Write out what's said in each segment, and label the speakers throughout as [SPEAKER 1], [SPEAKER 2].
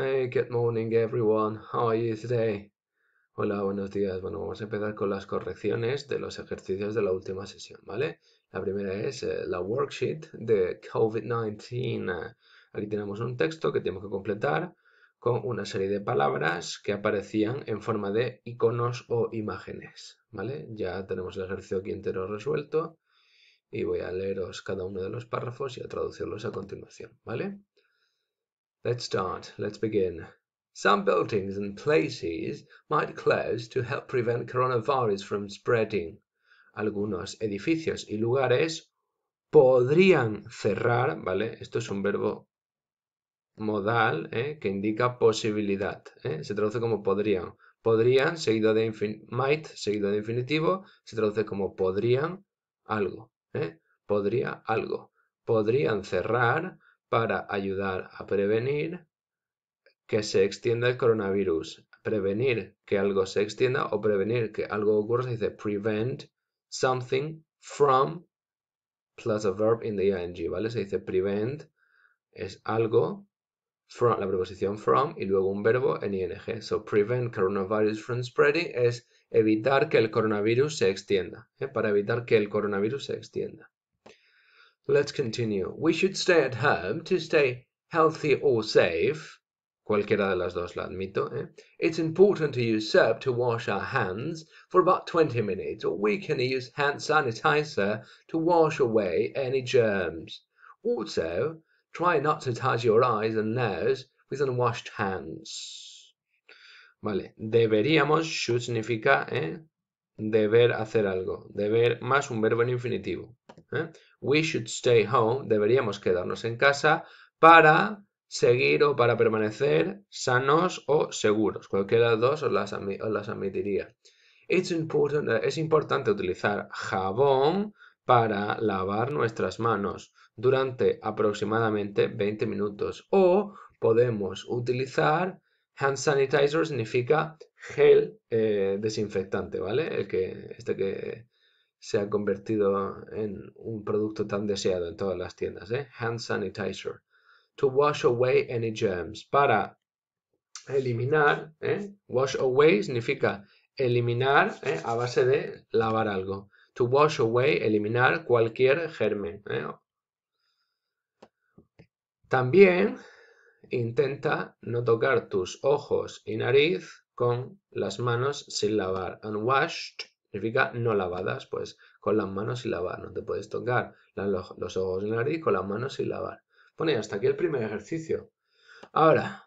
[SPEAKER 1] good morning everyone. How are you Hola, buenos días. Bueno, vamos a empezar con las correcciones de los ejercicios de la última sesión, ¿vale? La primera es eh, la worksheet de COVID-19. Aquí tenemos un texto que tenemos que completar con una serie de palabras que aparecían en forma de iconos o imágenes, ¿vale? Ya tenemos el ejercicio aquí entero resuelto y voy a leeros cada uno de los párrafos y a traducirlos a continuación, ¿vale? Let's start. Let's begin. Some buildings and places might close to help prevent coronavirus from spreading. Algunos edificios y lugares podrían cerrar, ¿vale? Esto es un verbo modal ¿eh? que indica posibilidad. ¿eh? Se traduce como podrían. Podrían, seguido de might, seguido de infinitivo, se traduce como podrían algo. ¿eh? Podría algo. Podrían cerrar para ayudar a prevenir que se extienda el coronavirus, prevenir que algo se extienda o prevenir que algo ocurra, se dice prevent something from plus a verb in the ing, ¿vale? Se dice prevent es algo, from, la preposición from y luego un verbo en ing. So prevent coronavirus from spreading es evitar que el coronavirus se extienda, ¿eh? para evitar que el coronavirus se extienda. Let's continue. We should stay at home to stay healthy or safe. Cualquiera de las dos lo admito. Eh? It's important to use soap to wash our hands for about 20 minutes, or we can use hand sanitizer to wash away any germs. Also, try not to touch your eyes and nose with unwashed hands. Vale, deberíamos should significa eh, deber hacer algo. Deber más un verbo en infinitivo. ¿eh? We should stay home. Deberíamos quedarnos en casa para seguir o para permanecer sanos o seguros. Cualquiera de las dos os las, admitiría. es importante utilizar jabón para lavar nuestras manos durante aproximadamente 20 minutos. O podemos utilizar Hand sanitizer significa gel eh, desinfectante, ¿vale? que, este que se ha convertido en un producto tan deseado en todas las tiendas, ¿eh? Hand sanitizer. To wash away any germs. Para eliminar, ¿eh? Wash away significa eliminar ¿eh? a base de lavar algo. To wash away, eliminar cualquier germen. ¿eh? También Intenta no tocar tus ojos y nariz con las manos sin lavar. Unwashed significa no lavadas, pues con las manos sin lavar. No te puedes tocar los ojos y nariz con las manos sin lavar. Pone hasta aquí el primer ejercicio. Ahora,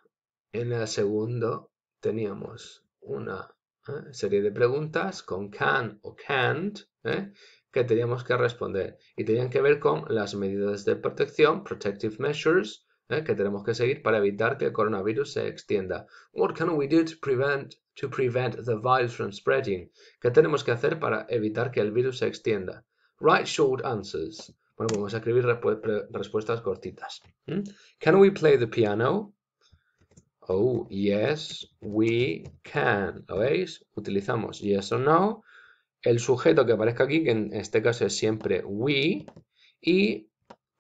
[SPEAKER 1] en el segundo teníamos una ¿eh? serie de preguntas con can o can't ¿eh? que teníamos que responder y tenían que ver con las medidas de protección, protective measures, ¿eh? ¿Qué tenemos que seguir para evitar que el coronavirus se extienda. What can we do to prevent, to prevent the virus from spreading? ¿Qué tenemos que hacer para evitar que el virus se extienda? Write short answers. Bueno, pues vamos a escribir respuestas cortitas. ¿Mm? Can we play the piano? Oh, yes, we can. ¿Lo veis? Utilizamos yes or no. El sujeto que aparezca aquí, que en este caso es siempre we. Y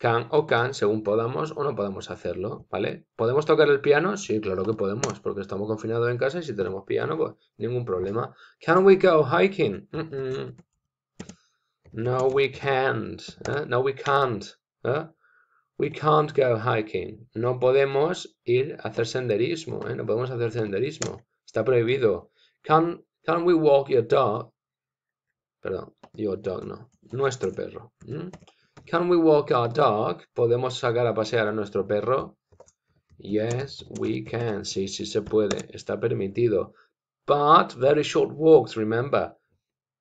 [SPEAKER 1] can o can, según podamos o no podamos hacerlo, ¿vale? ¿Podemos tocar el piano? Sí, claro que podemos, porque estamos confinados en casa y si tenemos piano, pues ningún problema. Can we go hiking? No, we can't. ¿eh? No, we can't. ¿eh? We can't go hiking. No podemos ir a hacer senderismo, ¿eh? No podemos hacer senderismo. Está prohibido. Can, can we walk your dog? Perdón, your dog no. Nuestro perro. Can we walk our dog? ¿Podemos sacar a pasear a nuestro perro? Yes, we can. Sí, sí se puede. Está permitido. But very short walks, remember.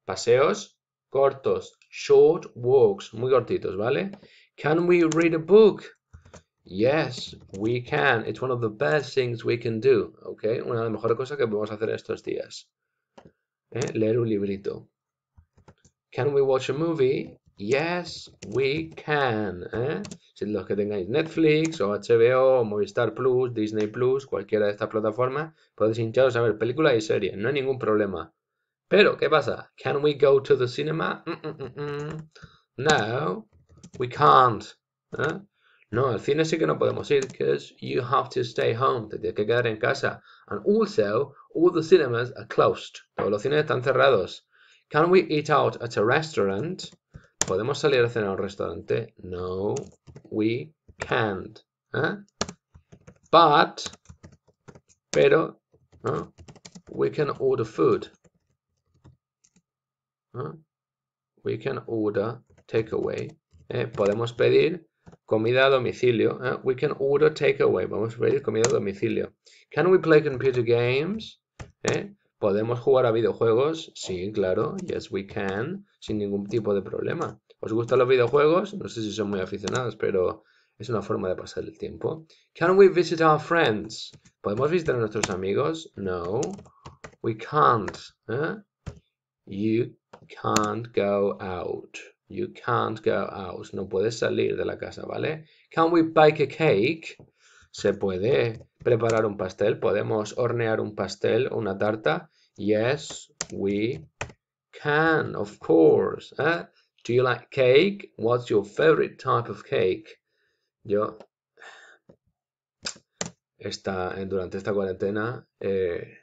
[SPEAKER 1] Paseos cortos. Short walks. Muy cortitos, ¿vale? Can we read a book? Yes, we can. It's one of the best things we can do. Okay, una de las mejores cosas que podemos hacer estos días. ¿Eh? Leer un librito. Can we watch a movie? Yes, we can. ¿eh? Si los que tengáis Netflix o HBO, Movistar Plus, Disney Plus, cualquiera de estas plataformas, podéis hincharos a ver películas y series, no hay ningún problema. Pero, ¿qué pasa? Can we go to the cinema? Mm, mm, mm, no, we can't. ¿eh? No, al cine sí que no podemos ir, because you have to stay home, te que quedar en casa. And also, all the cinemas are closed. Todos los cines están cerrados. Can we eat out at a restaurant? ¿podemos salir a cenar a un restaurante? No, we can't. ¿eh? But, pero, we can order food. ¿eh? ¿eh? We can order takeaway. Podemos pedir comida a domicilio. We can order takeaway. Vamos a pedir comida a domicilio. Can we play computer games? ¿Eh? ¿Podemos jugar a videojuegos? Sí, claro, yes we can, sin ningún tipo de problema. ¿Os gustan los videojuegos? No sé si son muy aficionados, pero es una forma de pasar el tiempo. Can we visit our friends? ¿Podemos visitar a nuestros amigos? No, we can't. ¿eh? You can't go out. You can't go out. No puedes salir de la casa, ¿vale? Can we bake a cake? se puede preparar un pastel, podemos hornear un pastel una tarta. Yes, we can, of course. ¿eh? Do you like cake? What's your favorite type of cake? Yo, esta, durante esta cuarentena, eh,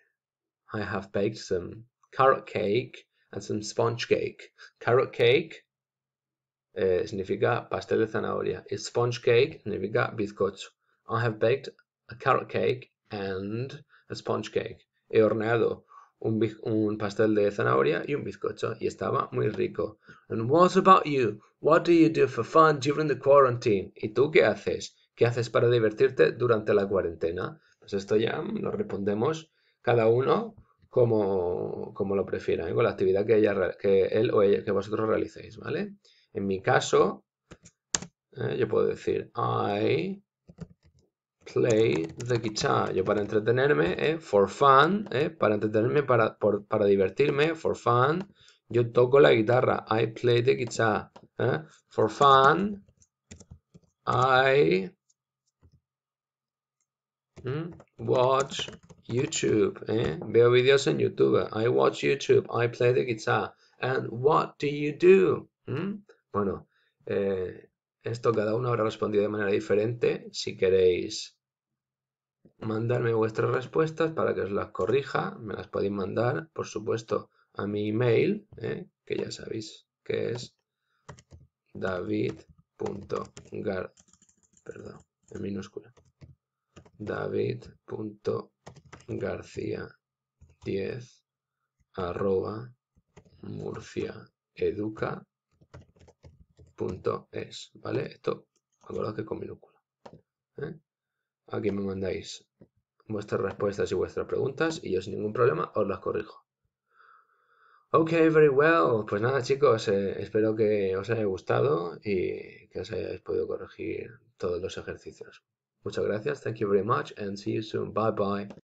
[SPEAKER 1] I have baked some carrot cake and some sponge cake. Carrot cake eh, significa pastel de zanahoria. Y sponge cake significa bizcocho. I have baked a carrot cake and a sponge cake. He horneado un, pastel de zanahoria y un bizcocho y estaba muy rico. And what about you? What do you do for fun during the quarantine? ¿Y tú qué haces? ¿Qué haces para divertirte durante la cuarentena? Pues esto ya lo respondemos cada uno como, lo prefiera, ¿eh? con la actividad que, ella, él o ella, que vosotros realicéis, ¿vale? En mi caso, ¿eh? yo puedo decir I play the guitar. Yo para entretenerme, eh, for fun, eh, para entretenerme, para, por, para divertirme, for fun, yo toco la guitarra. I play the guitar. Eh. For fun, I mm, watch YouTube. Eh. Veo videos en YouTube. I watch YouTube. I play the guitar. And what do you do? Mm. Bueno, eh, esto cada uno habrá respondido de manera diferente. Si queréis mandarme vuestras respuestas para que os las corrija. Me las podéis mandar, por supuesto, a mi email, ¿eh? que ya sabéis que es david.gar, perdón, en minúscula, david.garcía10 ¿vale? Esto, acordad que con minúscula. ¿eh? Aquí me mandáis vuestras respuestas y vuestras preguntas y yo sin ningún problema os las corrijo. Ok, very well. Pues nada chicos, eh, espero que os haya gustado y que os hayáis podido corregir todos los ejercicios. Muchas gracias, thank you very much and see you soon. Bye bye.